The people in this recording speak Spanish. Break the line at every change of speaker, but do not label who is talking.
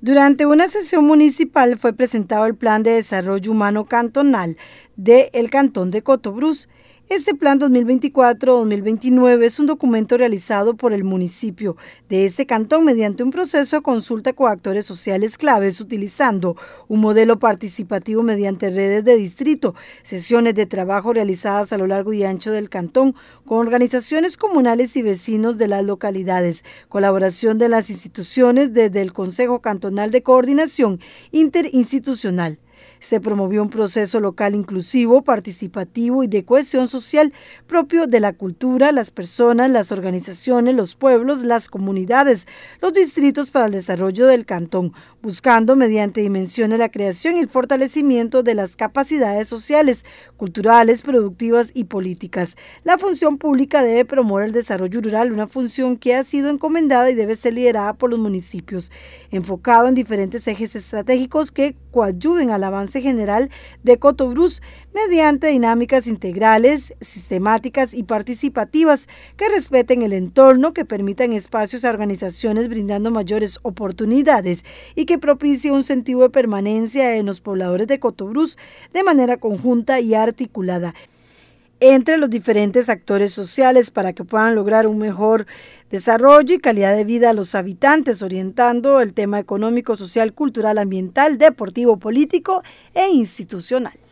Durante una sesión municipal fue presentado el Plan de Desarrollo Humano Cantonal del el Cantón de Cotobruz este plan 2024-2029 es un documento realizado por el municipio de este cantón mediante un proceso de consulta con actores sociales claves utilizando un modelo participativo mediante redes de distrito, sesiones de trabajo realizadas a lo largo y ancho del cantón con organizaciones comunales y vecinos de las localidades, colaboración de las instituciones desde el Consejo Cantonal de Coordinación Interinstitucional. Se promovió un proceso local inclusivo, participativo y de cohesión social propio de la cultura, las personas, las organizaciones, los pueblos, las comunidades, los distritos para el desarrollo del cantón, buscando mediante dimensiones la creación y el fortalecimiento de las capacidades sociales, culturales, productivas y políticas. La función pública debe promover el desarrollo rural, una función que ha sido encomendada y debe ser liderada por los municipios, enfocado en diferentes ejes estratégicos que ayuden al avance general de Cotobruz mediante dinámicas integrales, sistemáticas y participativas que respeten el entorno, que permitan espacios a organizaciones brindando mayores oportunidades y que propicie un sentido de permanencia en los pobladores de Cotobruz de manera conjunta y articulada entre los diferentes actores sociales para que puedan lograr un mejor desarrollo y calidad de vida a los habitantes, orientando el tema económico, social, cultural, ambiental, deportivo, político e institucional.